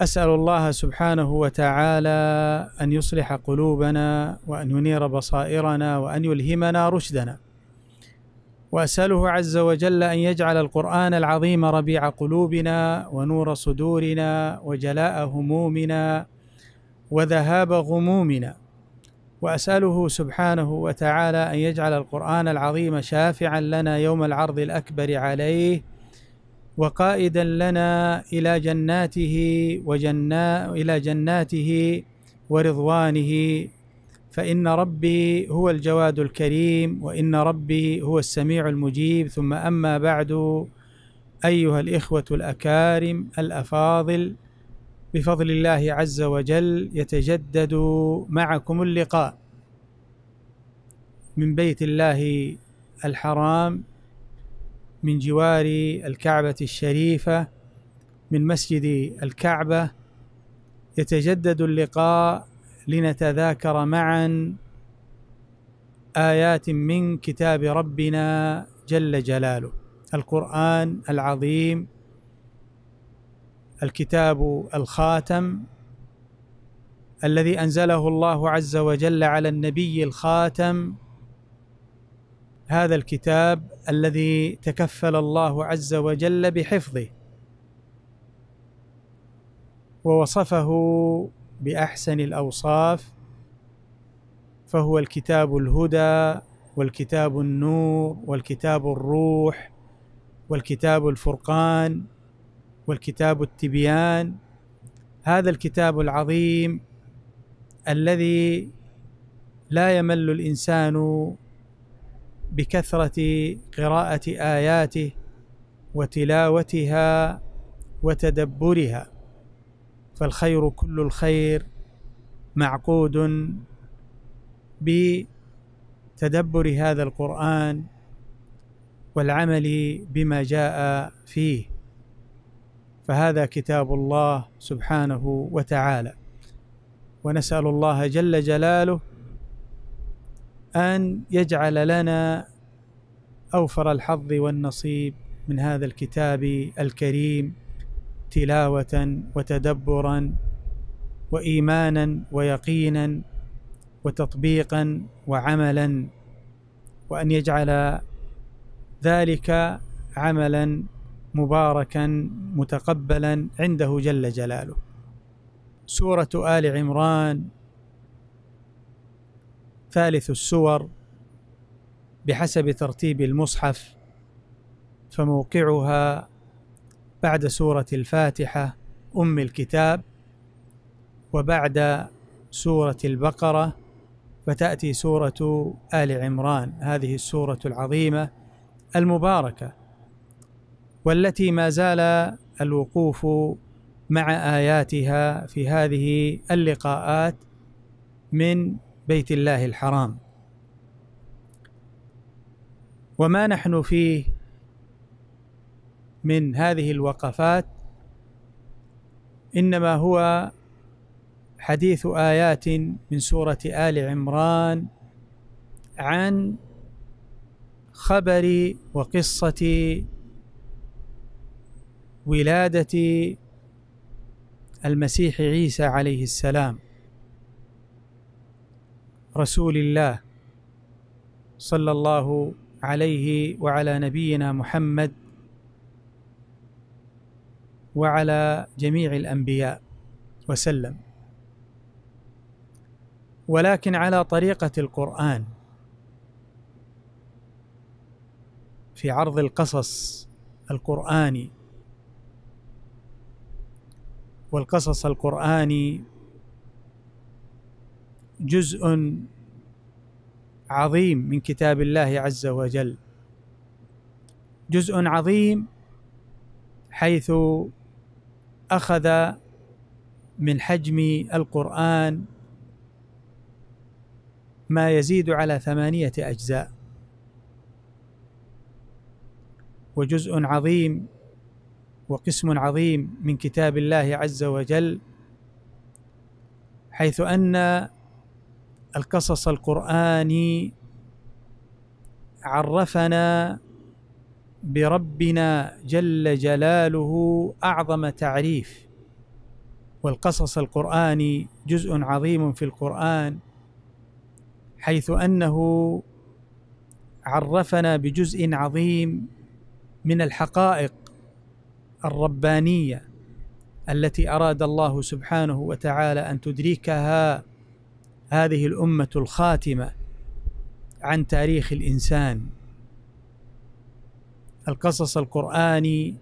أسأل الله سبحانه وتعالى أن يصلح قلوبنا وأن ينير بصائرنا وأن يلهمنا رشدنا وأسأله عز وجل أن يجعل القرآن العظيم ربيع قلوبنا ونور صدورنا وجلاء همومنا وذهاب غمومنا وأسأله سبحانه وتعالى أن يجعل القرآن العظيم شافعا لنا يوم العرض الأكبر عليه وقائدا لنا إلى جناته وجنا إلى جناته ورضوانه فإن ربي هو الجواد الكريم وإن ربي هو السميع المجيب ثم أما بعد أيها الإخوة الأكارم الأفاضل بفضل الله عز وجل يتجدد معكم اللقاء من بيت الله الحرام من جوار الكعبة الشريفة من مسجد الكعبة يتجدد اللقاء لنتذاكر معا آيات من كتاب ربنا جل جلاله القرآن العظيم الكتاب الخاتم الذي أنزله الله عز وجل على النبي الخاتم هذا الكتاب الذي تكفل الله عز وجل بحفظه ووصفه باحسن الاوصاف فهو الكتاب الهدى والكتاب النور والكتاب الروح والكتاب الفرقان والكتاب التبيان هذا الكتاب العظيم الذي لا يمل الانسان بكثره قراءه اياته وتلاوتها وتدبرها فالخير كل الخير معقود بتدبر هذا القران والعمل بما جاء فيه فهذا كتاب الله سبحانه وتعالى ونسال الله جل جلاله أن يجعل لنا أوفر الحظ والنصيب من هذا الكتاب الكريم تلاوة وتدبرا وإيمانا ويقينا وتطبيقا وعملا وأن يجعل ذلك عملا مباركا متقبلا عنده جل جلاله سورة آل عمران ثالث السور بحسب ترتيب المصحف فموقعها بعد سورة الفاتحة أم الكتاب وبعد سورة البقرة فتأتي سورة آل عمران هذه السورة العظيمة المباركة والتي ما زال الوقوف مع آياتها في هذه اللقاءات من بيت الله الحرام وما نحن فيه من هذه الوقفات انما هو حديث ايات من سوره ال عمران عن خبر وقصه ولاده المسيح عيسى عليه السلام رسول الله صلى الله عليه وعلى نبينا محمد وعلى جميع الانبياء وسلم ولكن على طريقه القران في عرض القصص القراني والقصص القراني جزء عظيم من كتاب الله عز وجل جزء عظيم حيث اخذ من حجم القران ما يزيد على ثمانيه اجزاء وجزء عظيم وقسم عظيم من كتاب الله عز وجل حيث ان القصص القراني عرفنا بربنا جل جلاله اعظم تعريف والقصص القراني جزء عظيم في القران حيث انه عرفنا بجزء عظيم من الحقائق الربانيه التي اراد الله سبحانه وتعالى ان تدركها هذه الامه الخاتمه عن تاريخ الانسان القصص القراني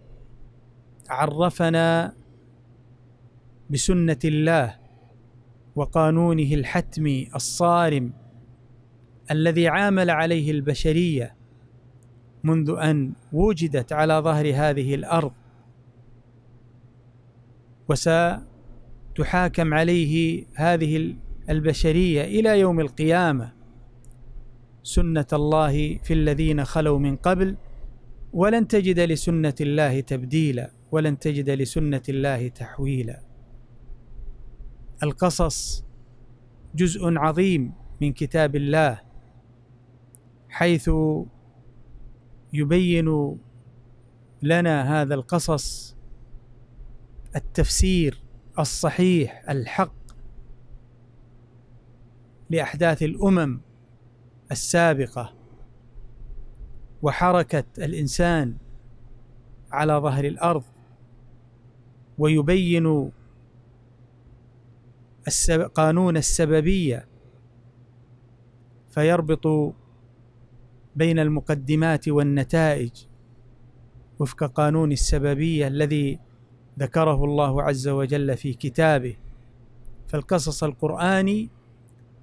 عرفنا بسنه الله وقانونه الحتمي الصارم الذي عامل عليه البشريه منذ ان وجدت على ظهر هذه الارض وستحاكم عليه هذه البشريه الى يوم القيامه سنه الله في الذين خلوا من قبل ولن تجد لسنه الله تبديلا ولن تجد لسنه الله تحويلا القصص جزء عظيم من كتاب الله حيث يبين لنا هذا القصص التفسير الصحيح الحق لاحداث الامم السابقه وحركه الانسان على ظهر الارض ويبين قانون السببيه فيربط بين المقدمات والنتائج وفق قانون السببيه الذي ذكره الله عز وجل في كتابه فالقصص القراني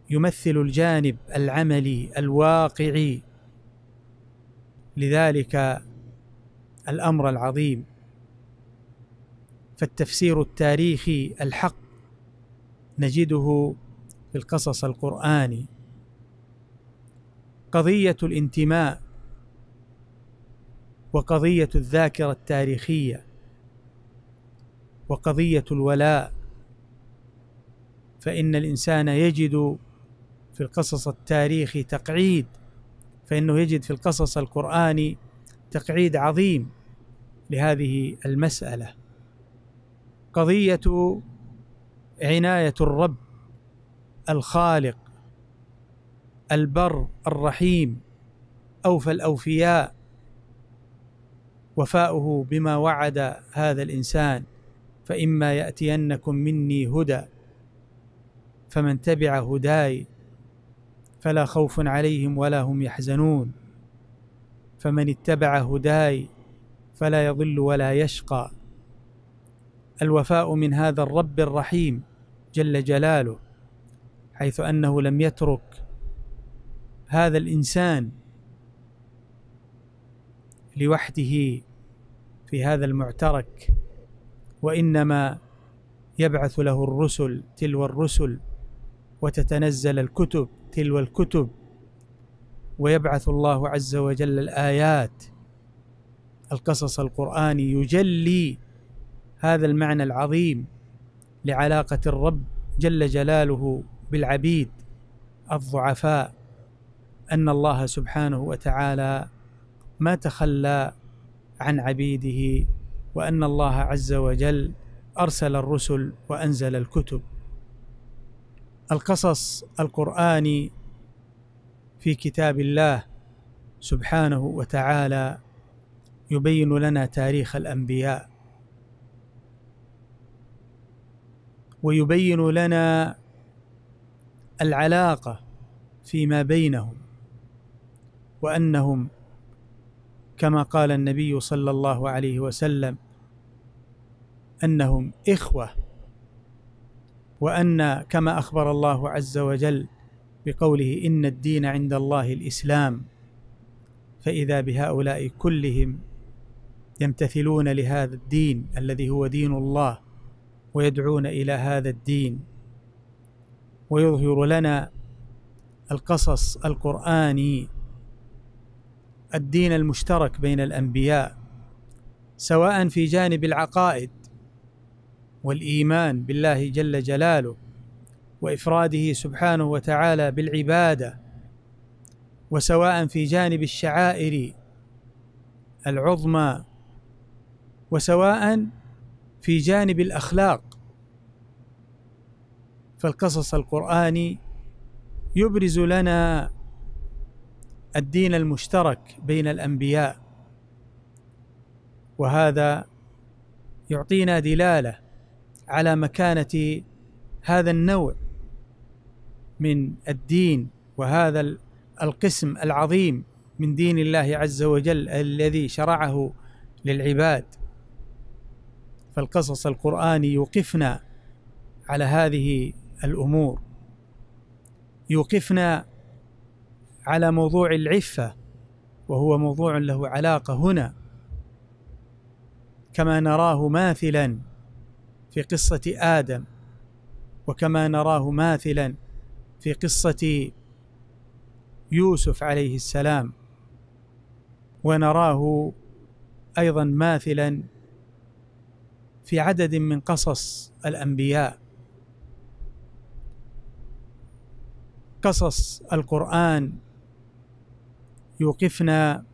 يمثل الجانب العملي الواقعي لذلك الامر العظيم فالتفسير التاريخي الحق نجده في القصص القراني قضيه الانتماء وقضيه الذاكره التاريخيه وقضيه الولاء فان الانسان يجد في القصص التاريخي تقعيد فإنه يجد في القصص القرآني تقعيد عظيم لهذه المسألة قضية عناية الرب الخالق البر الرحيم أوفى الأوفياء وفاؤه بما وعد هذا الإنسان فإما يأتينكم مني هدى فمن تبع هداي فلا خوف عليهم ولا هم يحزنون فمن اتبع هداي فلا يضل ولا يشقى الوفاء من هذا الرب الرحيم جل جلاله حيث انه لم يترك هذا الانسان لوحده في هذا المعترك وانما يبعث له الرسل تلو الرسل وتتنزل الكتب تلو الكتب ويبعث الله عز وجل الايات القصص القراني يجلي هذا المعنى العظيم لعلاقه الرب جل جلاله بالعبيد الضعفاء ان الله سبحانه وتعالى ما تخلى عن عبيده وان الله عز وجل ارسل الرسل وانزل الكتب القصص القراني في كتاب الله سبحانه وتعالى يبين لنا تاريخ الانبياء ويبين لنا العلاقه فيما بينهم وانهم كما قال النبي صلى الله عليه وسلم انهم اخوه وان كما اخبر الله عز وجل بقوله ان الدين عند الله الاسلام فاذا بهؤلاء كلهم يمتثلون لهذا الدين الذي هو دين الله ويدعون الى هذا الدين ويظهر لنا القصص القراني الدين المشترك بين الانبياء سواء في جانب العقائد والايمان بالله جل جلاله وافراده سبحانه وتعالى بالعباده وسواء في جانب الشعائر العظمى وسواء في جانب الاخلاق فالقصص القراني يبرز لنا الدين المشترك بين الانبياء وهذا يعطينا دلاله على مكانه هذا النوع من الدين وهذا القسم العظيم من دين الله عز وجل الذي شرعه للعباد فالقصص القرآني يوقفنا على هذه الأمور يوقفنا على موضوع العفة وهو موضوع له علاقة هنا كما نراه ماثلا في قصه ادم وكما نراه ماثلا في قصه يوسف عليه السلام ونراه ايضا ماثلا في عدد من قصص الانبياء قصص القران يوقفنا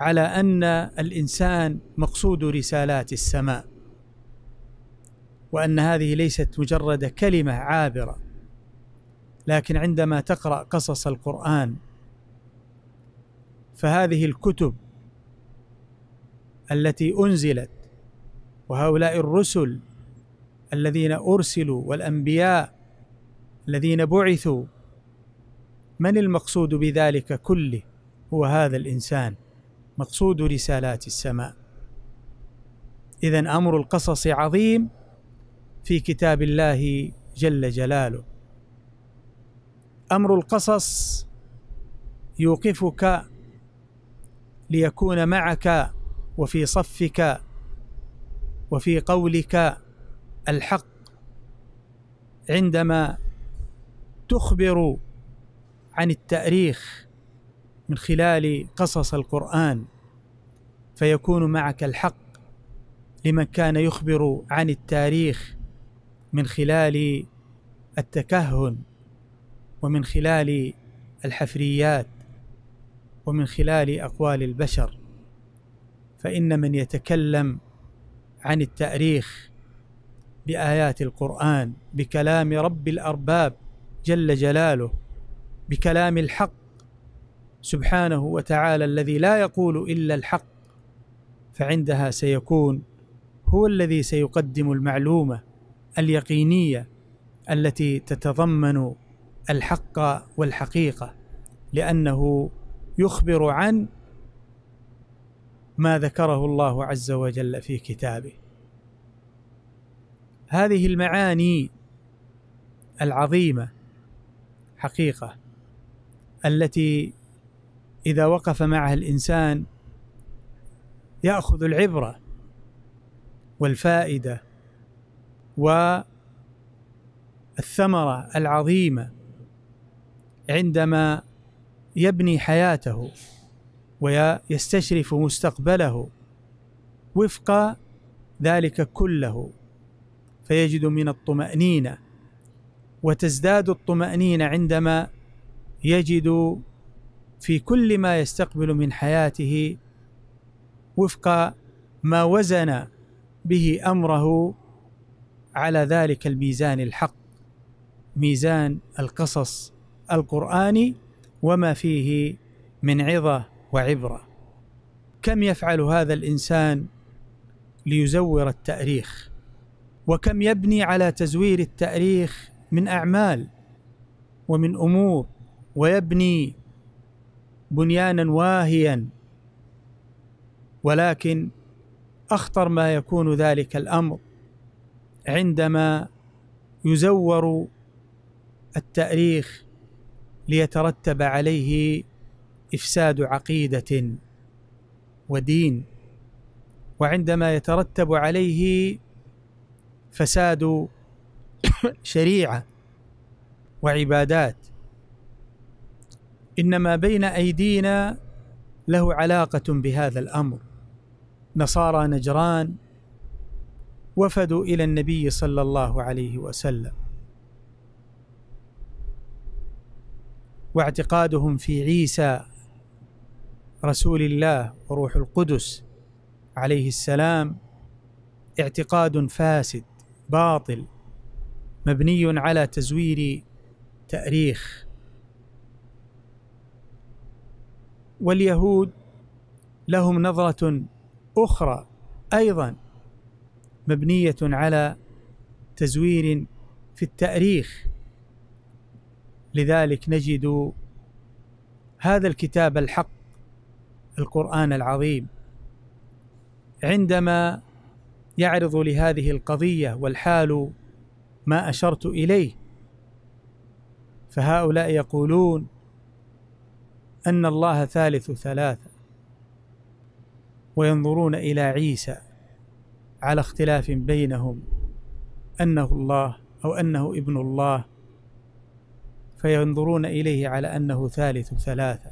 على ان الانسان مقصود رسالات السماء وان هذه ليست مجرد كلمه عابره لكن عندما تقرا قصص القران فهذه الكتب التي انزلت وهؤلاء الرسل الذين ارسلوا والانبياء الذين بعثوا من المقصود بذلك كله هو هذا الانسان مقصود رسالات السماء اذا امر القصص عظيم في كتاب الله جل جلاله امر القصص يوقفك ليكون معك وفي صفك وفي قولك الحق عندما تخبر عن التاريخ من خلال قصص القران فيكون معك الحق لمن كان يخبر عن التاريخ من خلال التكهن ومن خلال الحفريات ومن خلال اقوال البشر فان من يتكلم عن التاريخ بايات القران بكلام رب الارباب جل جلاله بكلام الحق سبحانه وتعالى الذي لا يقول الا الحق فعندها سيكون هو الذي سيقدم المعلومه اليقينيه التي تتضمن الحق والحقيقه لانه يخبر عن ما ذكره الله عز وجل في كتابه هذه المعاني العظيمه حقيقه التي اذا وقف معها الانسان ياخذ العبره والفائده والثمره العظيمه عندما يبني حياته ويستشرف مستقبله وفق ذلك كله فيجد من الطمأنينة وتزداد الطمأنينة عندما يجد في كل ما يستقبل من حياته وفق ما وزن به أمره على ذلك الميزان الحق ميزان القصص القراني وما فيه من عظه وعبره كم يفعل هذا الانسان ليزور التاريخ وكم يبني على تزوير التاريخ من اعمال ومن امور ويبني بنيانا واهيا ولكن اخطر ما يكون ذلك الامر عندما يزور التاريخ ليترتب عليه افساد عقيده ودين وعندما يترتب عليه فساد شريعه وعبادات انما بين ايدينا له علاقه بهذا الامر نصارى نجران وفدوا الى النبي صلى الله عليه وسلم واعتقادهم في عيسى رسول الله وروح القدس عليه السلام اعتقاد فاسد باطل مبني على تزوير تاريخ واليهود لهم نظره اخرى ايضا مبنية على تزوير في التأريخ لذلك نجد هذا الكتاب الحق القرآن العظيم عندما يعرض لهذه القضية والحال ما أشرت إليه فهؤلاء يقولون أن الله ثالث ثلاثة وينظرون إلى عيسى على اختلاف بينهم أنه الله أو أنه ابن الله فينظرون إليه على أنه ثالث ثلاثة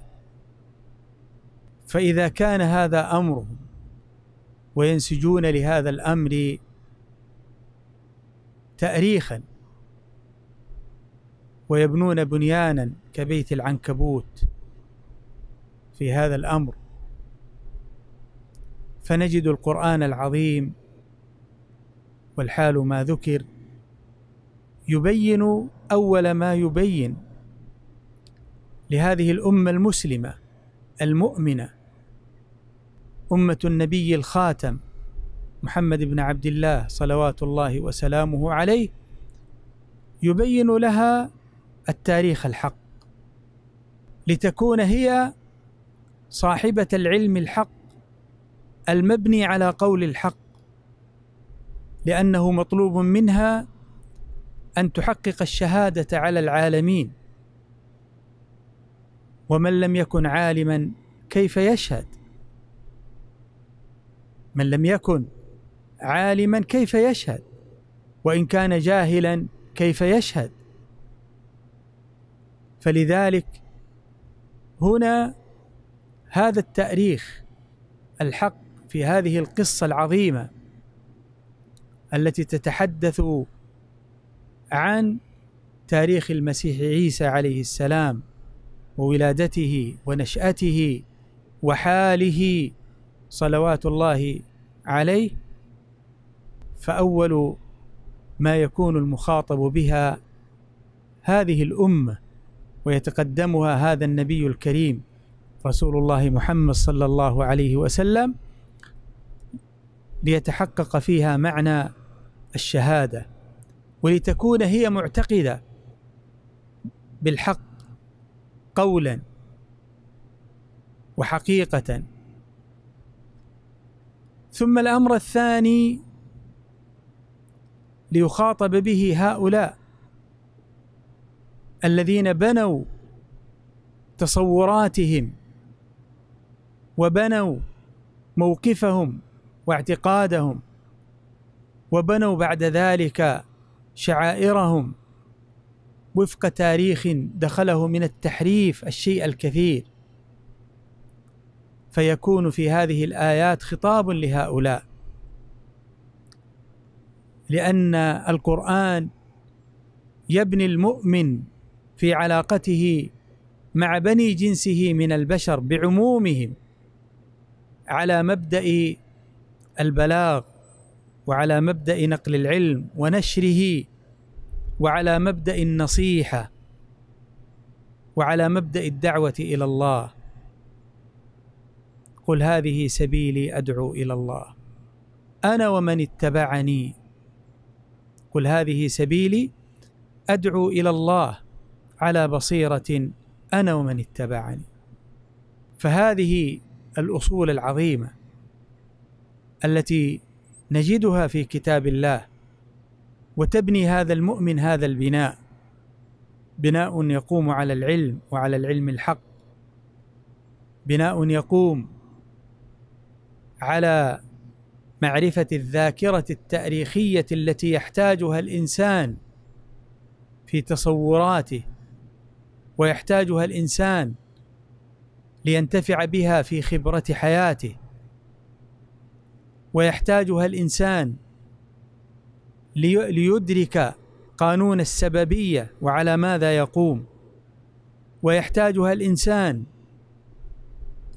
فإذا كان هذا أمرهم وينسجون لهذا الأمر تأريخا ويبنون بنيانا كبيت العنكبوت في هذا الأمر فنجد القرآن العظيم والحال ما ذكر يبين اول ما يبين لهذه الامه المسلمه المؤمنه امه النبي الخاتم محمد بن عبد الله صلوات الله وسلامه عليه يبين لها التاريخ الحق لتكون هي صاحبه العلم الحق المبني على قول الحق لأنه مطلوب منها أن تحقق الشهادة على العالمين ومن لم يكن عالما كيف يشهد من لم يكن عالما كيف يشهد وان كان جاهلا كيف يشهد فلذلك هنا هذا التاريخ الحق في هذه القصه العظيمه التي تتحدث عن تاريخ المسيح عيسى عليه السلام وولادته ونشأته وحاله صلوات الله عليه فأول ما يكون المخاطب بها هذه الأمة ويتقدمها هذا النبي الكريم رسول الله محمد صلى الله عليه وسلم ليتحقق فيها معنى الشهاده ولتكون هي معتقده بالحق قولا وحقيقه ثم الامر الثاني ليخاطب به هؤلاء الذين بنوا تصوراتهم وبنوا موقفهم واعتقادهم وبنوا بعد ذلك شعائرهم وفق تاريخ دخله من التحريف الشيء الكثير فيكون في هذه الايات خطاب لهؤلاء لان القران يبني المؤمن في علاقته مع بني جنسه من البشر بعمومهم على مبدا البلاغ وعلى مبدا نقل العلم ونشره وعلى مبدا النصيحه وعلى مبدا الدعوه الى الله قل هذه سبيلي ادعو الى الله انا ومن اتبعني قل هذه سبيلي ادعو الى الله على بصيره انا ومن اتبعني فهذه الاصول العظيمه التي نجدها في كتاب الله وتبني هذا المؤمن هذا البناء بناء يقوم على العلم وعلى العلم الحق بناء يقوم على معرفه الذاكره التاريخيه التي يحتاجها الانسان في تصوراته ويحتاجها الانسان لينتفع بها في خبره حياته ويحتاجها الانسان ليدرك قانون السببيه وعلى ماذا يقوم ويحتاجها الانسان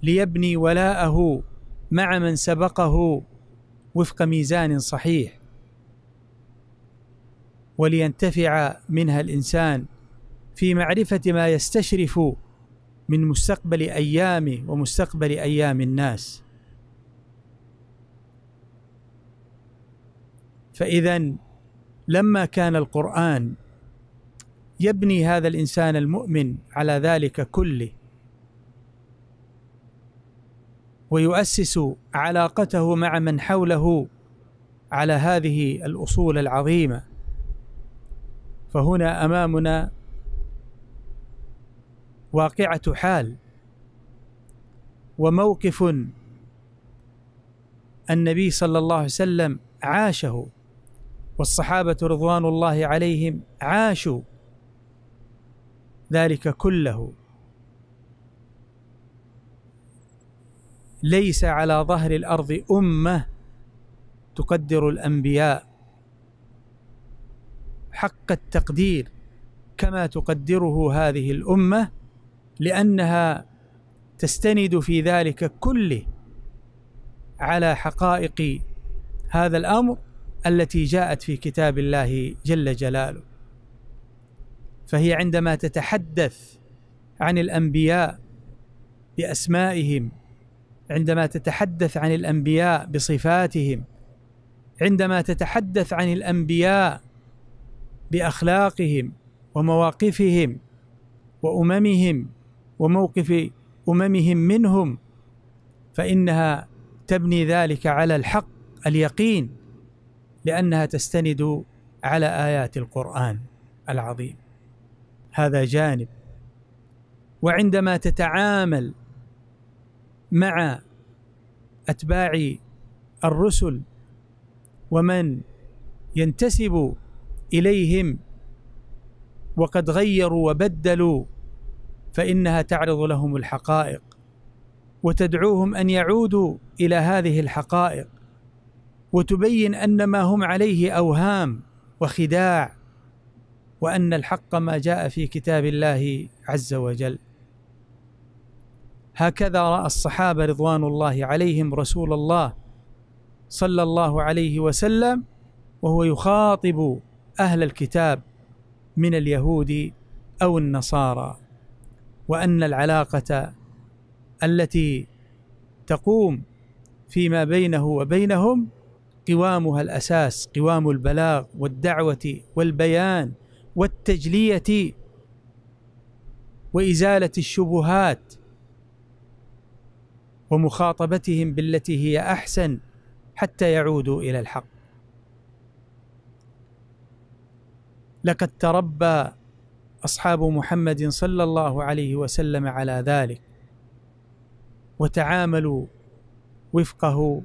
ليبني ولاءه مع من سبقه وفق ميزان صحيح ولينتفع منها الانسان في معرفه ما يستشرف من مستقبل ايامه ومستقبل ايام الناس فاذا لما كان القران يبني هذا الانسان المؤمن على ذلك كله ويؤسس علاقته مع من حوله على هذه الاصول العظيمه فهنا امامنا واقعه حال وموقف النبي صلى الله عليه وسلم عاشه والصحابه رضوان الله عليهم عاشوا ذلك كله ليس على ظهر الارض امه تقدر الانبياء حق التقدير كما تقدره هذه الامه لانها تستند في ذلك كله على حقائق هذا الامر التي جاءت في كتاب الله جل جلاله فهي عندما تتحدث عن الانبياء باسمائهم عندما تتحدث عن الانبياء بصفاتهم عندما تتحدث عن الانبياء باخلاقهم ومواقفهم واممهم وموقف اممهم منهم فانها تبني ذلك على الحق اليقين لانها تستند على ايات القران العظيم هذا جانب وعندما تتعامل مع اتباع الرسل ومن ينتسب اليهم وقد غيروا وبدلوا فانها تعرض لهم الحقائق وتدعوهم ان يعودوا الى هذه الحقائق وتبين ان ما هم عليه اوهام وخداع وان الحق ما جاء في كتاب الله عز وجل هكذا راى الصحابه رضوان الله عليهم رسول الله صلى الله عليه وسلم وهو يخاطب اهل الكتاب من اليهود او النصارى وان العلاقه التي تقوم فيما بينه وبينهم قوامها الاساس قوام البلاغ والدعوه والبيان والتجليه وازاله الشبهات ومخاطبتهم بالتي هي احسن حتى يعودوا الى الحق لقد تربى اصحاب محمد صلى الله عليه وسلم على ذلك وتعاملوا وفقه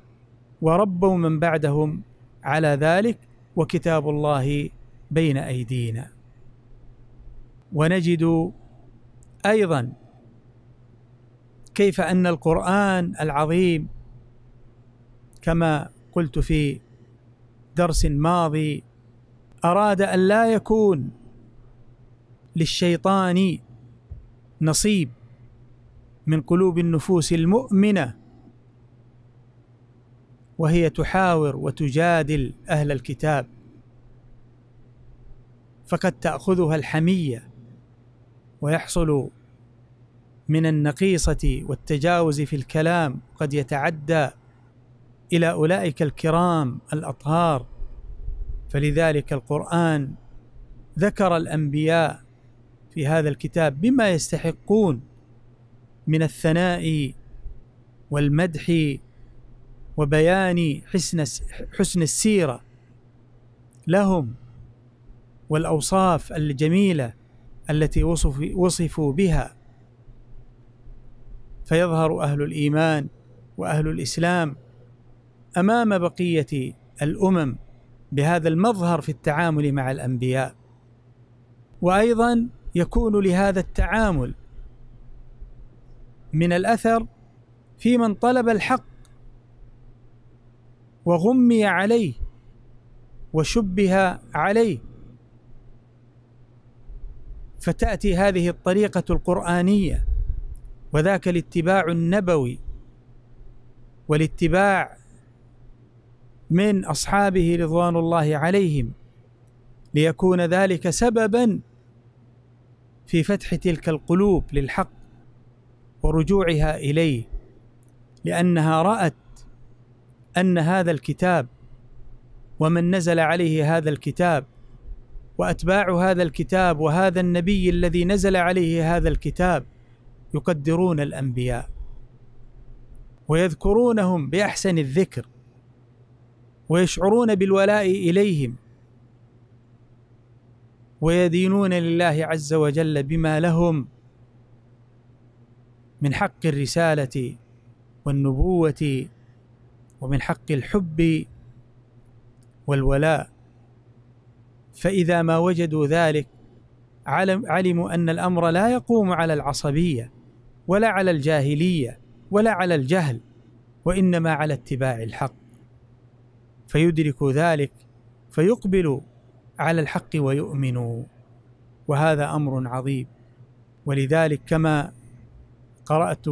وربوا من بعدهم على ذلك وكتاب الله بين ايدينا ونجد ايضا كيف ان القران العظيم كما قلت في درس ماضي اراد ان لا يكون للشيطان نصيب من قلوب النفوس المؤمنه وهي تحاور وتجادل اهل الكتاب فقد تاخذها الحميه ويحصل من النقيصه والتجاوز في الكلام قد يتعدى الى اولئك الكرام الاطهار فلذلك القران ذكر الانبياء في هذا الكتاب بما يستحقون من الثناء والمدح وبيان حسن حسن السيره لهم والاوصاف الجميله التي وصف وصفوا بها فيظهر اهل الايمان واهل الاسلام امام بقيه الامم بهذا المظهر في التعامل مع الانبياء وايضا يكون لهذا التعامل من الاثر في من طلب الحق وغمي عليه وشبه عليه فتاتي هذه الطريقه القرانيه وذاك الاتباع النبوي والاتباع من اصحابه رضوان الله عليهم ليكون ذلك سببا في فتح تلك القلوب للحق ورجوعها اليه لانها رات ان هذا الكتاب ومن نزل عليه هذا الكتاب واتباع هذا الكتاب وهذا النبي الذي نزل عليه هذا الكتاب يقدرون الانبياء ويذكرونهم باحسن الذكر ويشعرون بالولاء اليهم ويدينون لله عز وجل بما لهم من حق الرساله والنبوه ومن حق الحب والولاء فإذا ما وجدوا ذلك علموا أن الأمر لا يقوم على العصبية ولا على الجاهلية ولا على الجهل وإنما على اتباع الحق فيدرك ذلك فيقبل على الحق ويؤمن وهذا أمر عظيم ولذلك كما قرأت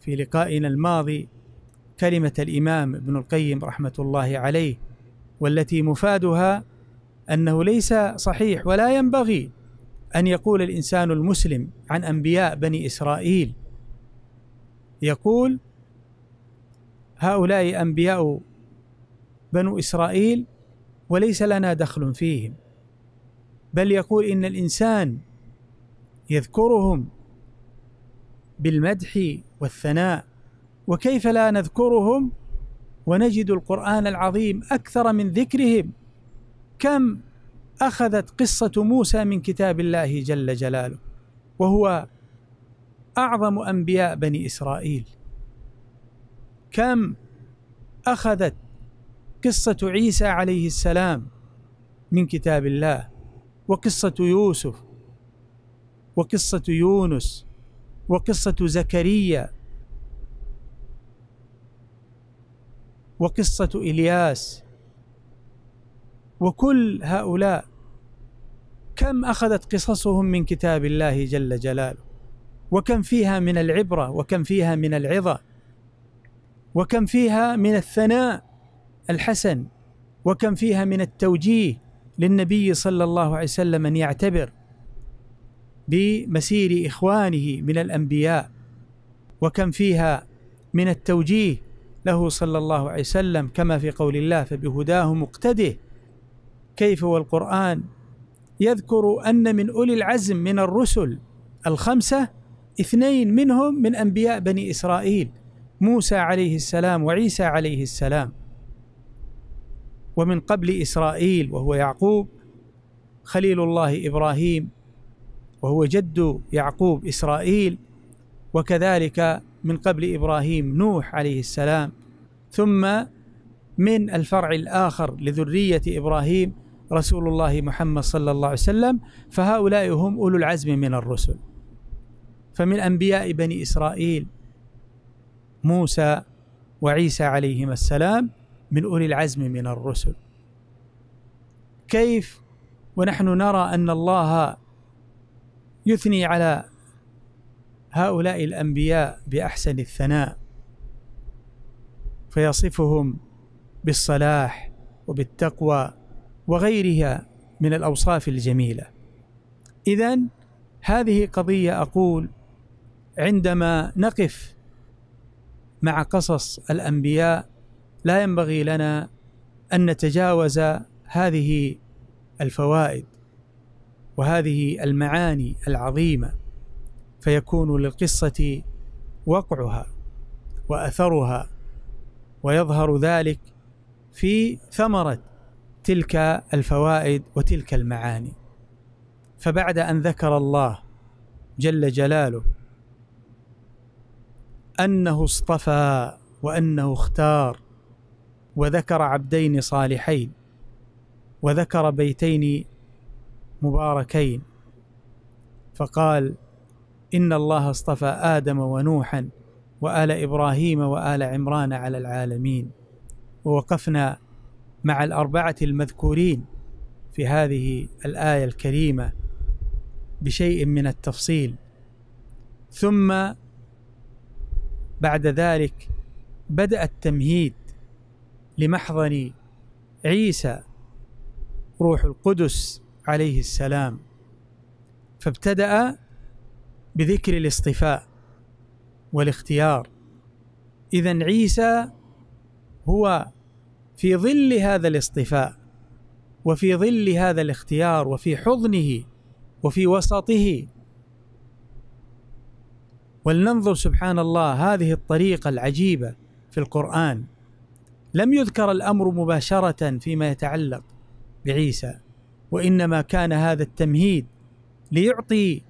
في لقائنا الماضي كلمة الإمام ابن القيم رحمة الله عليه والتي مفادها أنه ليس صحيح ولا ينبغي أن يقول الإنسان المسلم عن أنبياء بني إسرائيل يقول هؤلاء أنبياء بنو إسرائيل وليس لنا دخل فيهم بل يقول إن الإنسان يذكرهم بالمدح والثناء وكيف لا نذكرهم ونجد القران العظيم اكثر من ذكرهم كم اخذت قصه موسى من كتاب الله جل جلاله وهو اعظم انبياء بني اسرائيل كم اخذت قصه عيسى عليه السلام من كتاب الله وقصه يوسف وقصه يونس وقصه زكريا وقصه الياس وكل هؤلاء كم اخذت قصصهم من كتاب الله جل جلاله وكم فيها من العبره وكم فيها من العظه وكم فيها من الثناء الحسن وكم فيها من التوجيه للنبي صلى الله عليه وسلم ان يعتبر بمسير اخوانه من الانبياء وكم فيها من التوجيه له صلى الله عليه وسلم كما في قول الله فبهداه مقتده كيف والقرآن يذكر أن من أولي العزم من الرسل الخمسة اثنين منهم من أنبياء بني إسرائيل موسى عليه السلام وعيسى عليه السلام ومن قبل إسرائيل وهو يعقوب خليل الله إبراهيم وهو جد يعقوب إسرائيل وكذلك من قبل ابراهيم نوح عليه السلام ثم من الفرع الاخر لذريه ابراهيم رسول الله محمد صلى الله عليه وسلم فهؤلاء هم اولو العزم من الرسل فمن انبياء بني اسرائيل موسى وعيسى عليهما السلام من اولي العزم من الرسل كيف ونحن نرى ان الله يثني على هؤلاء الأنبياء بأحسن الثناء فيصفهم بالصلاح وبالتقوى وغيرها من الأوصاف الجميلة إذا هذه قضية أقول عندما نقف مع قصص الأنبياء لا ينبغي لنا أن نتجاوز هذه الفوائد وهذه المعاني العظيمه فيكون للقصه وقعها واثرها ويظهر ذلك في ثمره تلك الفوائد وتلك المعاني فبعد ان ذكر الله جل جلاله انه اصطفى وانه اختار وذكر عبدين صالحين وذكر بيتين مباركين فقال إن الله اصطفى آدم ونوحا وآل إبراهيم وآل عمران على العالمين ووقفنا مع الأربعة المذكورين في هذه الآية الكريمة بشيء من التفصيل ثم بعد ذلك بدأ التمهيد لمحضن عيسى روح القدس عليه السلام فابتدأ بذكر الاصطفاء والاختيار اذا عيسى هو في ظل هذا الاصطفاء وفي ظل هذا الاختيار وفي حضنه وفي وسطه ولننظر سبحان الله هذه الطريقه العجيبه في القران لم يذكر الامر مباشره فيما يتعلق بعيسى وانما كان هذا التمهيد ليعطي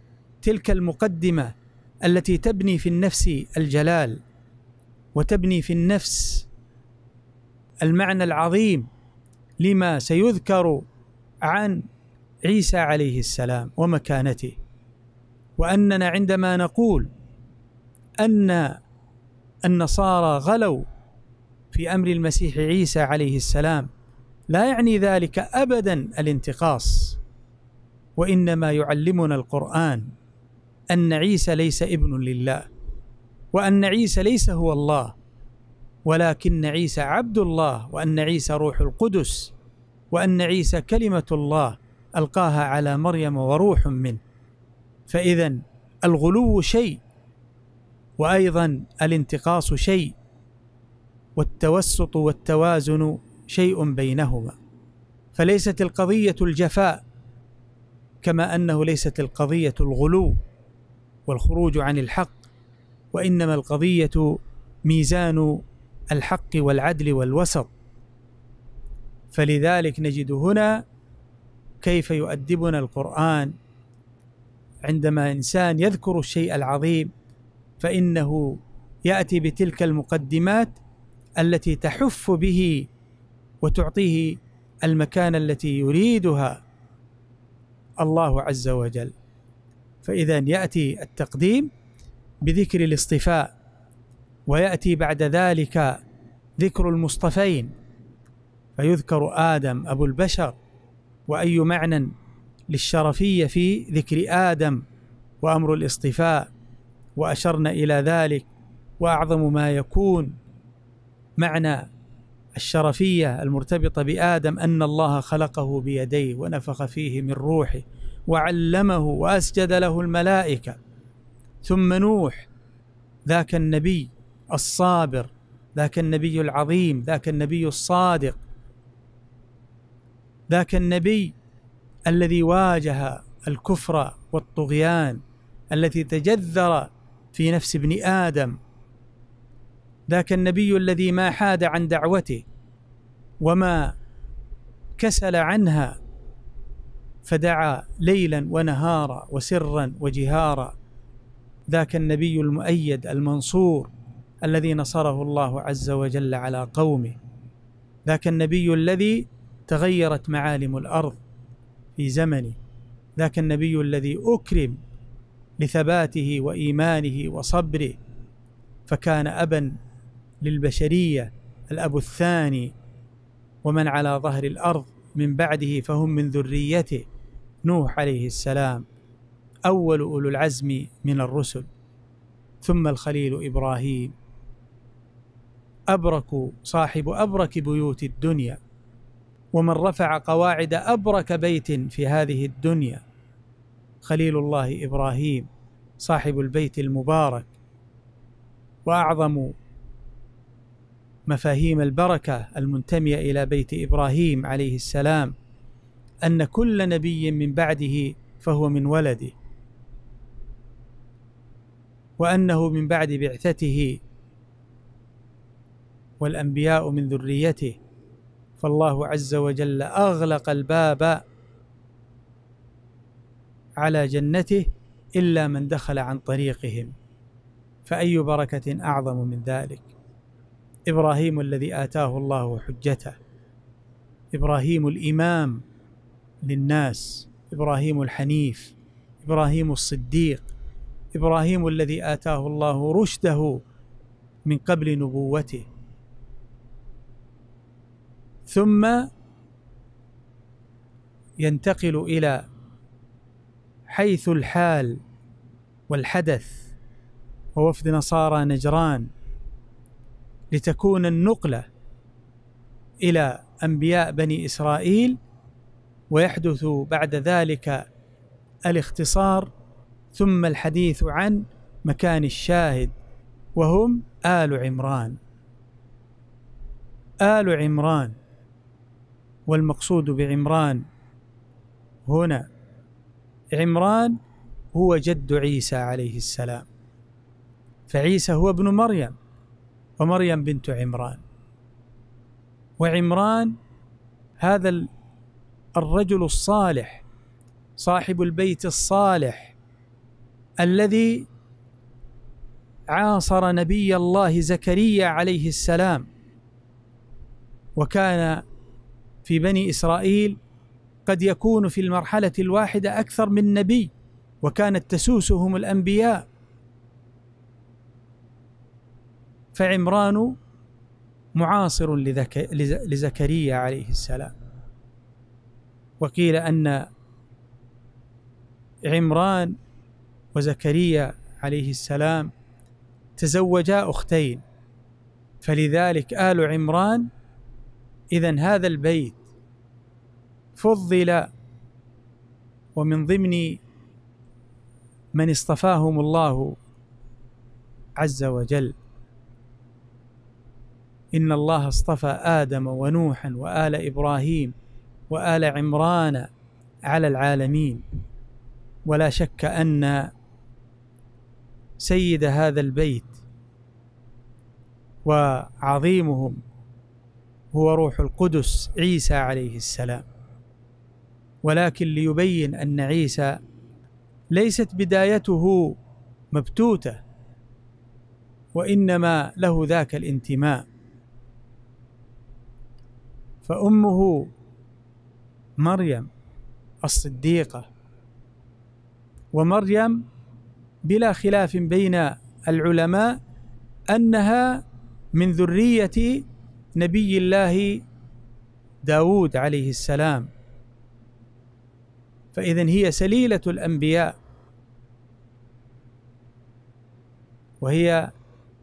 تلك المقدمه التي تبني في النفس الجلال وتبني في النفس المعنى العظيم لما سيذكر عن عيسى عليه السلام ومكانته واننا عندما نقول ان النصارى غلوا في امر المسيح عيسى عليه السلام لا يعني ذلك ابدا الانتقاص وانما يعلمنا القران ان عيسى ليس ابن لله وان عيسى ليس هو الله ولكن عيسى عبد الله وان عيسى روح القدس وان عيسى كلمه الله القاها على مريم وروح منه فاذا الغلو شيء وايضا الانتقاص شيء والتوسط والتوازن شيء بينهما فليست القضيه الجفاء كما انه ليست القضيه الغلو والخروج عن الحق وانما القضيه ميزان الحق والعدل والوسط فلذلك نجد هنا كيف يؤدبنا القران عندما انسان يذكر الشيء العظيم فانه ياتي بتلك المقدمات التي تحف به وتعطيه المكان التي يريدها الله عز وجل فإذا يأتي التقديم بذكر الاصطفاء ويأتي بعد ذلك ذكر المصطفين فيذكر آدم أبو البشر وأي معنى للشرفية في ذكر آدم وأمر الاصطفاء وأشرنا إلى ذلك وأعظم ما يكون معنى الشرفية المرتبطة بآدم أن الله خلقه بيديه ونفخ فيه من روحه وعلمه واسجد له الملائكه ثم نوح ذاك النبي الصابر ذاك النبي العظيم ذاك النبي الصادق ذاك النبي الذي واجه الكفر والطغيان التي تجذر في نفس ابن ادم ذاك النبي الذي ما حاد عن دعوته وما كسل عنها فدعا ليلا ونهارا وسرا وجهارا ذاك النبي المؤيد المنصور الذي نصره الله عز وجل على قومه ذاك النبي الذي تغيرت معالم الارض في زمنه ذاك النبي الذي اكرم لثباته وايمانه وصبره فكان ابا للبشريه الاب الثاني ومن على ظهر الارض من بعده فهم من ذريته نوح عليه السلام اول اولو العزم من الرسل ثم الخليل ابراهيم ابرك صاحب ابرك بيوت الدنيا ومن رفع قواعد ابرك بيت في هذه الدنيا خليل الله ابراهيم صاحب البيت المبارك واعظم مفاهيم البركه المنتميه الى بيت ابراهيم عليه السلام ان كل نبي من بعده فهو من ولده وانه من بعد بعثته والانبياء من ذريته فالله عز وجل اغلق الباب على جنته الا من دخل عن طريقهم فاي بركه اعظم من ذلك ابراهيم الذي اتاه الله حجته ابراهيم الامام للناس ابراهيم الحنيف ابراهيم الصديق ابراهيم الذي اتاه الله رشده من قبل نبوته ثم ينتقل الى حيث الحال والحدث ووفد نصارى نجران لتكون النقله الى انبياء بني اسرائيل ويحدث بعد ذلك الاختصار ثم الحديث عن مكان الشاهد وهم ال عمران ال عمران والمقصود بعمران هنا عمران هو جد عيسى عليه السلام فعيسى هو ابن مريم ومريم بنت عمران وعمران هذا الرجل الصالح صاحب البيت الصالح الذي عاصر نبي الله زكريا عليه السلام وكان في بني اسرائيل قد يكون في المرحله الواحده اكثر من نبي وكانت تسوسهم الانبياء فعمران معاصر لذك... لزكريا عليه السلام وقيل ان عمران وزكريا عليه السلام تزوجا اختين فلذلك ال عمران اذا هذا البيت فضل ومن ضمن من اصطفاهم الله عز وجل إن الله اصطفى آدم ونوحا وآل إبراهيم وآل عمران على العالمين ولا شك أن سيد هذا البيت وعظيمهم هو روح القدس عيسى عليه السلام ولكن ليبين ان عيسى ليست بدايته مبتوته وانما له ذاك الانتماء فأمه مريم الصديقة ومريم بلا خلاف بين العلماء أنها من ذرية نبي الله داود عليه السلام فإذا هي سليلة الأنبياء وهي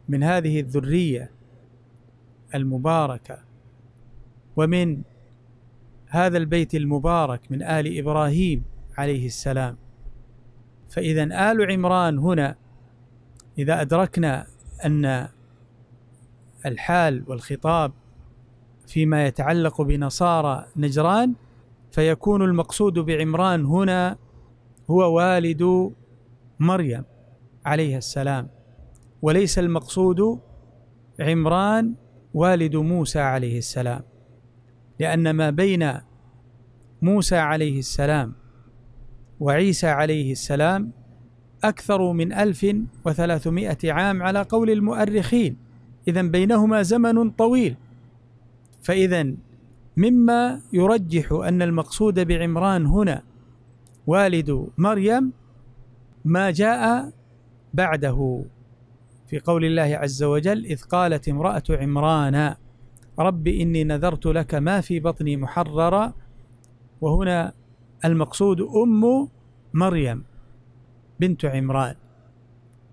من هذه الذرية المباركة ومن هذا البيت المبارك من آل إبراهيم عليه السلام فإذا آل عمران هنا إذا أدركنا أن الحال والخطاب فيما يتعلق بنصارى نجران فيكون المقصود بعمران هنا هو والد مريم عليها السلام وليس المقصود عمران والد موسى عليه السلام لأن ما بين موسى عليه السلام وعيسى عليه السلام أكثر من ألف وثلاثمائة عام على قول المؤرخين إذا بينهما زمن طويل فإذا مما يرجح أن المقصود بعمران هنا والد مريم ما جاء بعده في قول الله عز وجل إذ قالت امرأة عمران رب إني نذرت لك ما في بطني محررا وهنا المقصود أم مريم بنت عمران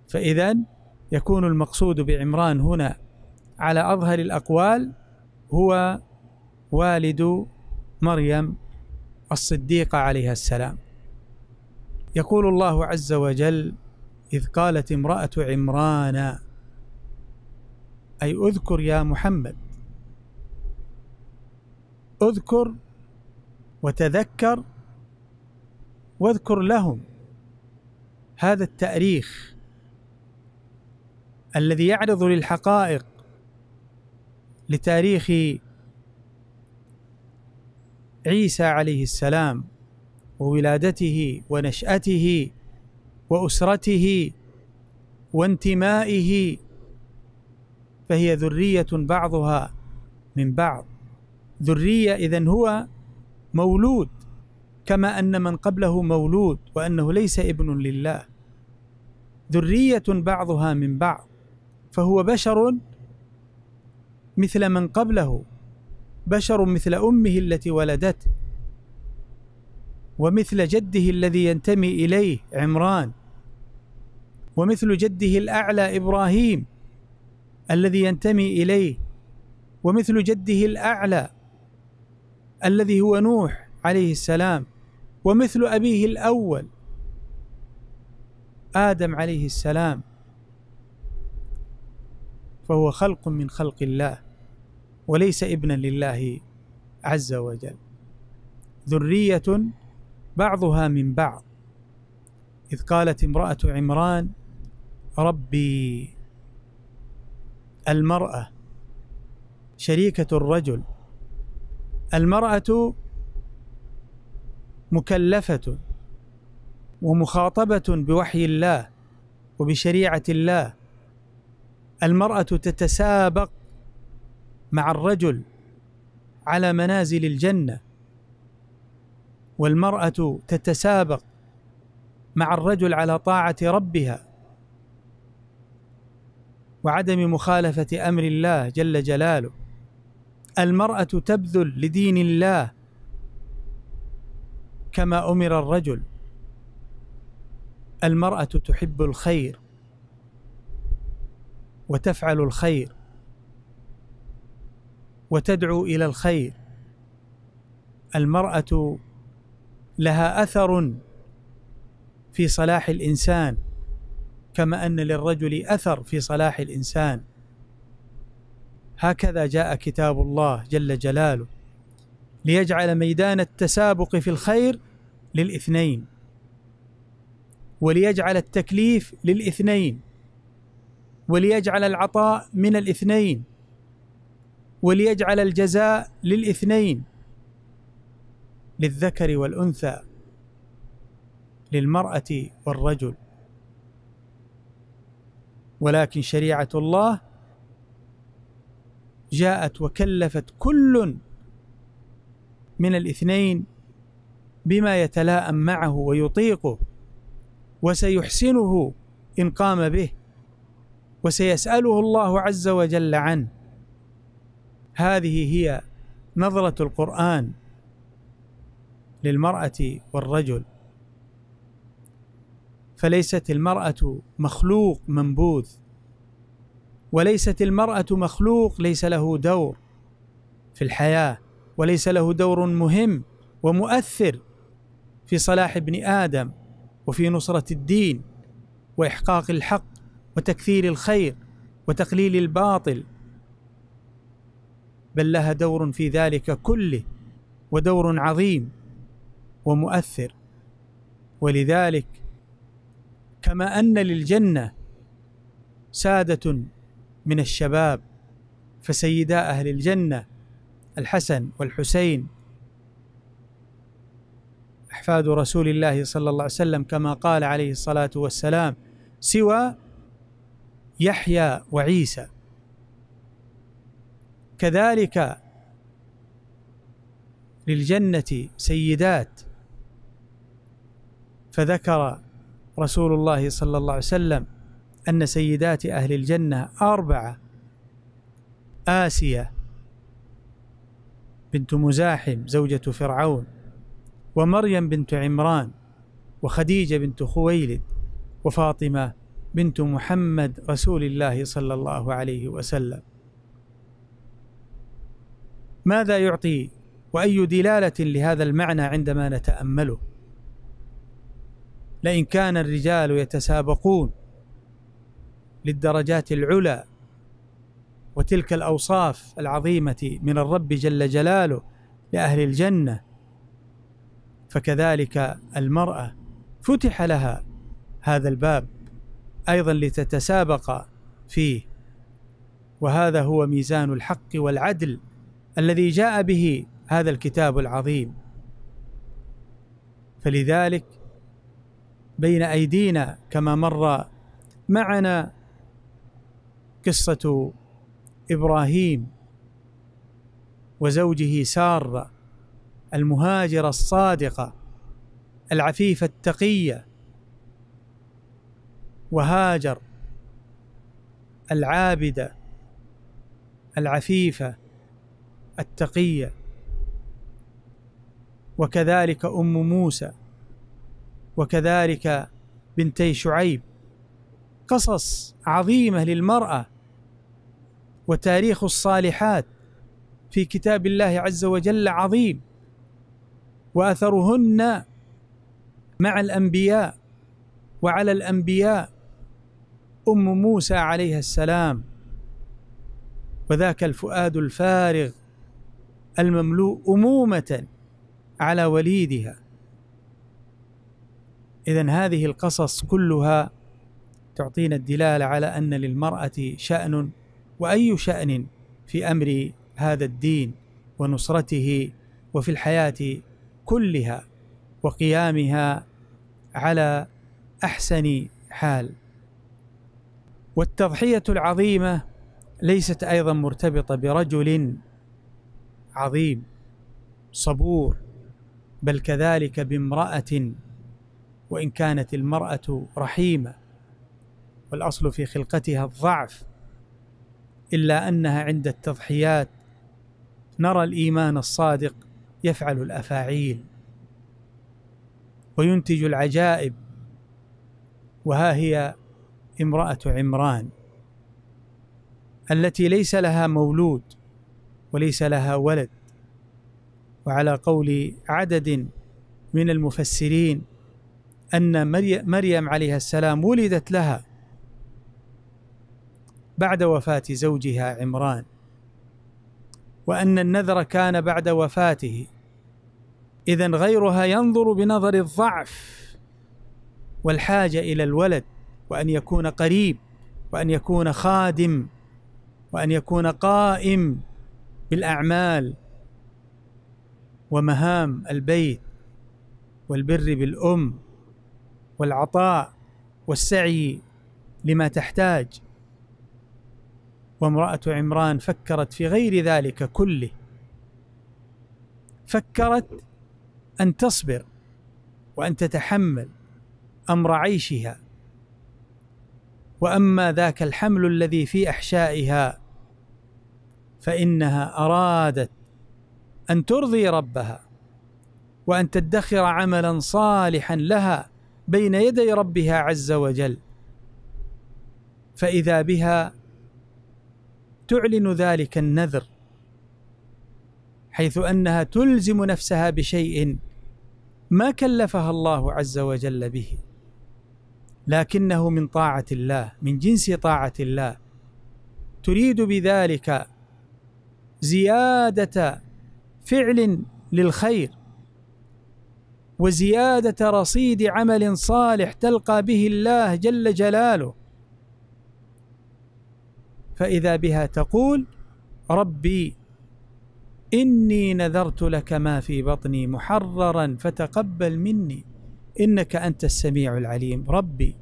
فإذا يكون المقصود بعمران هنا على أظهر الأقوال هو والد مريم الصديقة عليها السلام يقول الله عز وجل إذ قالت امرأة عمران أي أذكر يا محمد اذكر وتذكر واذكر لهم هذا التاريخ الذي يعرض للحقائق لتاريخ عيسى عليه السلام وولادته ونشأته وأسرته وانتمائه فهي ذرية بعضها من بعض ذرية إذا هو مولود كما أن من قبله مولود وأنه ليس ابن لله ذرية بعضها من بعض فهو بشر مثل من قبله بشر مثل أمه التي ولدته ومثل جده الذي ينتمي إليه عمران ومثل جده الأعلى إبراهيم الذي ينتمي إليه ومثل جده الأعلى الذي هو نوح عليه السلام ومثل أبيه الأول آدم عليه السلام فهو خلق من خلق الله وليس ابنا لله عز وجل ذرية بعضها من بعض إذ قالت امرأة عمران ربي المرأة شريكة الرجل المرأة مكلفة ومخاطبة بوحي الله وبشريعة الله المرأة تتسابق مع الرجل على منازل الجنة والمرأة تتسابق مع الرجل على طاعة ربها وعدم مخالفة أمر الله جل جلاله المرأة تبذل لدين الله كما أمر الرجل المرأة تحب الخير وتفعل الخير وتدعو إلى الخير المرأة لها أثر في صلاح الإنسان كما أن للرجل أثر في صلاح الإنسان هكذا جاء كتاب الله جل جلاله ليجعل ميدان التسابق في الخير للاثنين وليجعل التكليف للاثنين وليجعل العطاء من الاثنين وليجعل الجزاء للاثنين للذكر والانثى للمراه والرجل ولكن شريعه الله جاءت وكلفت كل من الاثنين بما يتلاءم معه ويطيقه وسيحسنه ان قام به وسيساله الله عز وجل عنه هذه هي نظره القران للمراه والرجل فليست المراه مخلوق منبوذ وليست المراه مخلوق ليس له دور في الحياه وليس له دور مهم ومؤثر في صلاح ابن ادم وفي نصره الدين واحقاق الحق وتكثير الخير وتقليل الباطل بل لها دور في ذلك كله ودور عظيم ومؤثر ولذلك كما ان للجنه ساده من الشباب فسيدا أهل الجنة الحسن والحسين أحفاد رسول الله صلى الله عليه وسلم كما قال عليه الصلاة والسلام سوى يحيى وعيسى كذلك للجنة سيدات فذكر رسول الله صلى الله عليه وسلم أن سيدات أهل الجنة أربعة آسية بنت مزاحم زوجة فرعون ومريم بنت عمران وخديجة بنت خويلد وفاطمة بنت محمد رسول الله صلى الله عليه وسلم ماذا يعطي واي دلاله لهذا المعنى عندما نتامله لئن كان الرجال يتسابقون للدرجات العلى وتلك الاوصاف العظيمه من الرب جل جلاله لاهل الجنه فكذلك المراه فتح لها هذا الباب ايضا لتتسابق فيه وهذا هو ميزان الحق والعدل الذي جاء به هذا الكتاب العظيم فلذلك بين ايدينا كما مر معنا قصة إبراهيم وزوجه سارة المهاجرة الصادقة العفيفة التقية وهاجر العابدة العفيفة التقية وكذلك أم موسى وكذلك بنتي شعيب قصص عظيمة للمرأة وتاريخ الصالحات في كتاب الله عز وجل عظيم واثرهن مع الانبياء وعلى الانبياء ام موسى عليها السلام وذاك الفؤاد الفارغ المملوء امومه على وليدها اذا هذه القصص كلها تعطينا الدلاله على ان للمراه شان واي شان في امر هذا الدين ونصرته وفي الحياه كلها وقيامها على احسن حال والتضحيه العظيمه ليست ايضا مرتبطه برجل عظيم صبور بل كذلك بامراه وان كانت المراه رحيمه والاصل في خلقتها الضعف الا انها عند التضحيات نرى الايمان الصادق يفعل الافاعيل وينتج العجائب وها هي امراه عمران التي ليس لها مولود وليس لها ولد وعلى قول عدد من المفسرين ان مريم عليها السلام ولدت لها بعد وفاة زوجها عمران وأن النذر كان بعد وفاته إذا غيرها ينظر بنظر الضعف والحاجة إلى الولد وأن يكون قريب وأن يكون خادم وأن يكون قائم بالأعمال ومهام البيت والبر بالأم والعطاء والسعي لما تحتاج وامرأة عمران فكرت في غير ذلك كله فكرت أن تصبر وأن تتحمل أمر عيشها وأما ذاك الحمل الذي في أحشائها فإنها أرادت أن ترضي ربها وأن تدخر عملا صالحا لها بين يدي ربها عز وجل فإذا بها تعلن ذلك النذر حيث انها تلزم نفسها بشيء ما كلفها الله عز وجل به لكنه من طاعه الله من جنس طاعه الله تريد بذلك زياده فعل للخير وزياده رصيد عمل صالح تلقى به الله جل جلاله فإذا بها تقول ربي إني نذرت لك ما في بطني محررا فتقبل مني إنك أنت السميع العليم ربي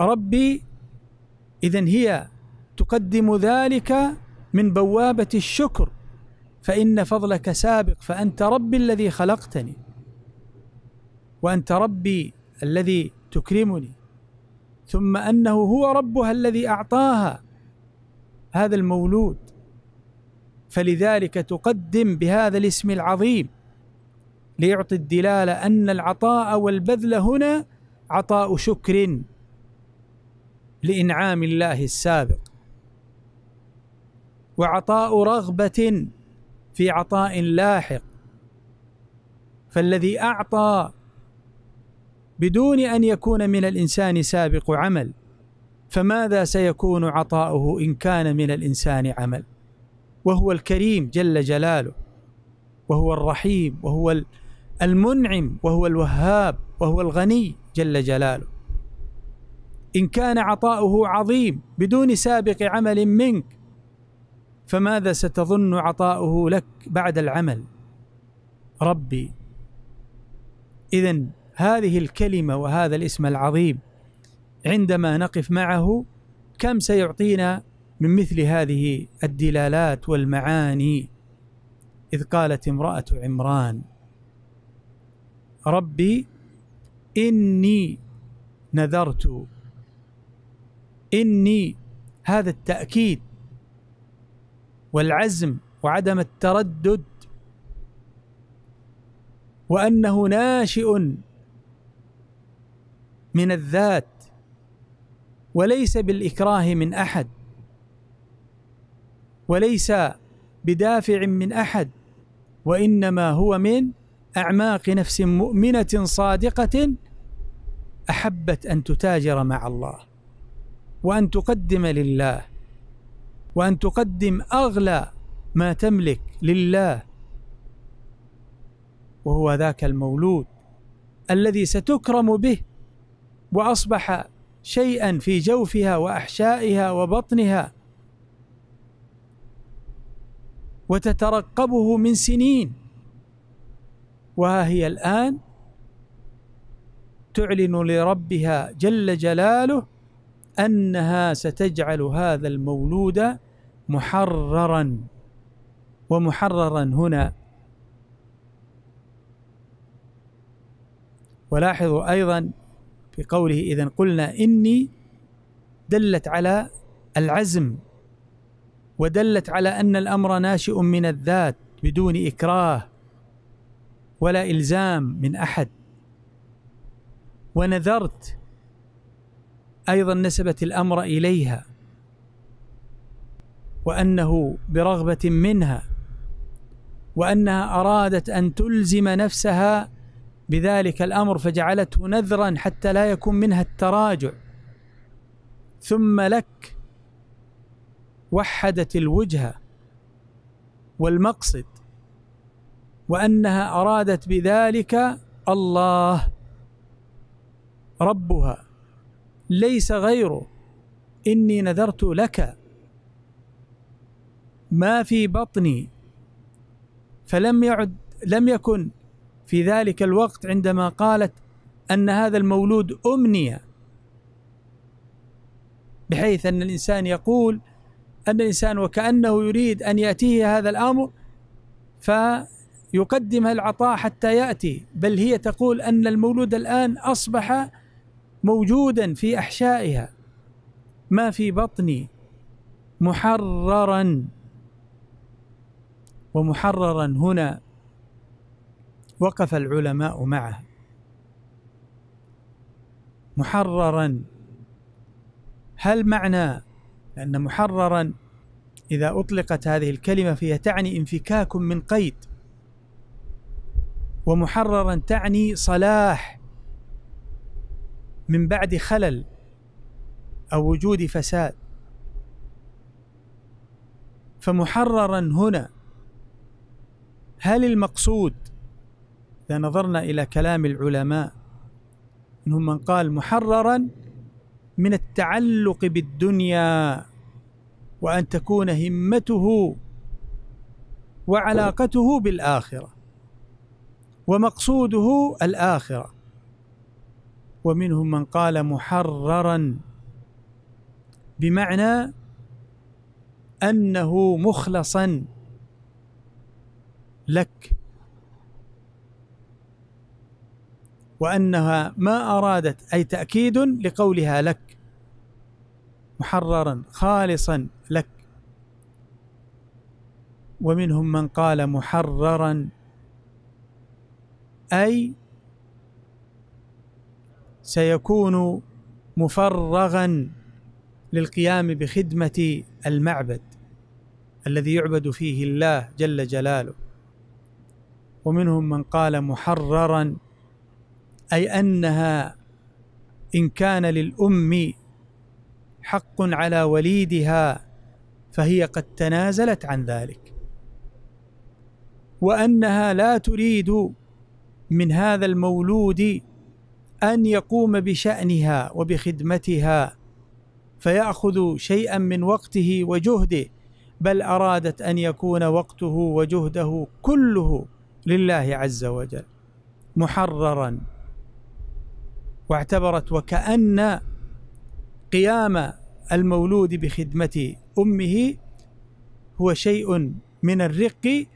ربي إذا هي تقدم ذلك من بوابة الشكر فإن فضلك سابق فأنت ربي الذي خلقتني وأنت ربي الذي تكرمني ثم انه هو ربها الذي اعطاها هذا المولود فلذلك تقدم بهذا الاسم العظيم ليعطي الدلاله ان العطاء والبذل هنا عطاء شكر لانعام الله السابق وعطاء رغبه في عطاء لاحق فالذي اعطى بدون ان يكون من الانسان سابق عمل فماذا سيكون عطاؤه ان كان من الانسان عمل وهو الكريم جل جلاله وهو الرحيم وهو المنعم وهو الوهاب وهو الغني جل جلاله ان كان عطاؤه عظيم بدون سابق عمل منك فماذا ستظن عطاؤه لك بعد العمل ربي اذا هذه الكلمه وهذا الاسم العظيم عندما نقف معه كم سيعطينا من مثل هذه الدلالات والمعاني اذ قالت امراه عمران ربي اني نذرت اني هذا التاكيد والعزم وعدم التردد وانه ناشئ من الذات وليس بالاكراه من احد وليس بدافع من احد وانما هو من اعماق نفس مؤمنه صادقه احبت ان تتاجر مع الله وان تقدم لله وان تقدم اغلى ما تملك لله وهو ذاك المولود الذي ستكرم به واصبح شيئا في جوفها واحشائها وبطنها وتترقبه من سنين وها هي الان تعلن لربها جل جلاله انها ستجعل هذا المولود محررا ومحررا هنا ولاحظوا ايضا في قوله إذا قلنا إني دلت على العزم ودلت على أن الأمر ناشئ من الذات بدون إكراه ولا إلزام من أحد ونذرت أيضا نسبت الأمر إليها وأنه برغبة منها وأنها أرادت أن تلزم نفسها بذلك الامر فجعلته نذرا حتى لا يكون منها التراجع ثم لك وحدت الوجهه والمقصد وانها ارادت بذلك الله ربها ليس غيره اني نذرت لك ما في بطني فلم يعد لم يكن في ذلك الوقت عندما قالت ان هذا المولود امنيه بحيث ان الانسان يقول ان الانسان وكانه يريد ان ياتيه هذا الامر فيقدم العطاء حتى ياتي بل هي تقول ان المولود الان اصبح موجودا في احشائها ما في بطني محررا ومحررا هنا وقف العلماء معه محررا هل معنى أن محررا إذا أطلقت هذه الكلمة فهي تعني انفكاك من قيد ومحررا تعني صلاح من بعد خلل أو وجود فساد فمحررا هنا هل المقصود إذا نظرنا إلى كلام العلماء منهم من قال محررا من التعلق بالدنيا وأن تكون همته وعلاقته بالآخرة ومقصوده الآخرة ومنهم من قال محررا بمعنى أنه مخلصا لك وأنها ما أرادت أي تأكيد لقولها لك محررا خالصا لك ومنهم من قال محررا أي سيكون مفرغا للقيام بخدمة المعبد الذي يعبد فيه الله جل جلاله ومنهم من قال محررا اي انها ان كان للام حق على وليدها فهي قد تنازلت عن ذلك وانها لا تريد من هذا المولود ان يقوم بشانها وبخدمتها فياخذ شيئا من وقته وجهده بل ارادت ان يكون وقته وجهده كله لله عز وجل محررا واعتبرت وكأن قيام المولود بخدمة أمه هو شيء من الرق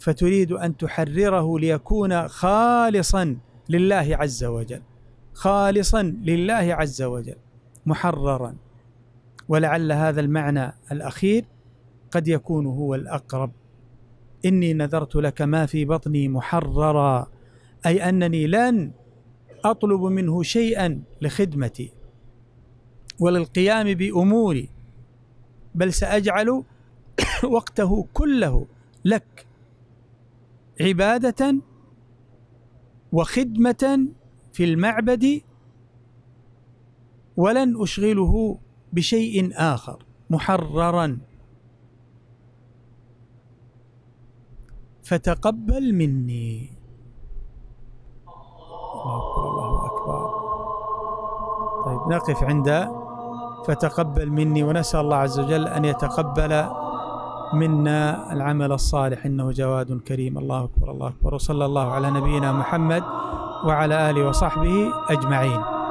فتريد أن تحرره ليكون خالصا لله عز وجل خالصا لله عز وجل محررا ولعل هذا المعنى الأخير قد يكون هو الأقرب إني نذرت لك ما في بطني محررا أي أنني لن اطلب منه شيئا لخدمتي وللقيام باموري بل ساجعل وقته كله لك عباده وخدمه في المعبد ولن اشغله بشيء اخر محررا فتقبل مني الله طيب نقف عند فتقبل مني ونسأل الله عز وجل أن يتقبل منا العمل الصالح إنه جواد كريم الله أكبر الله أكبر وصلى الله على نبينا محمد وعلى آله وصحبه أجمعين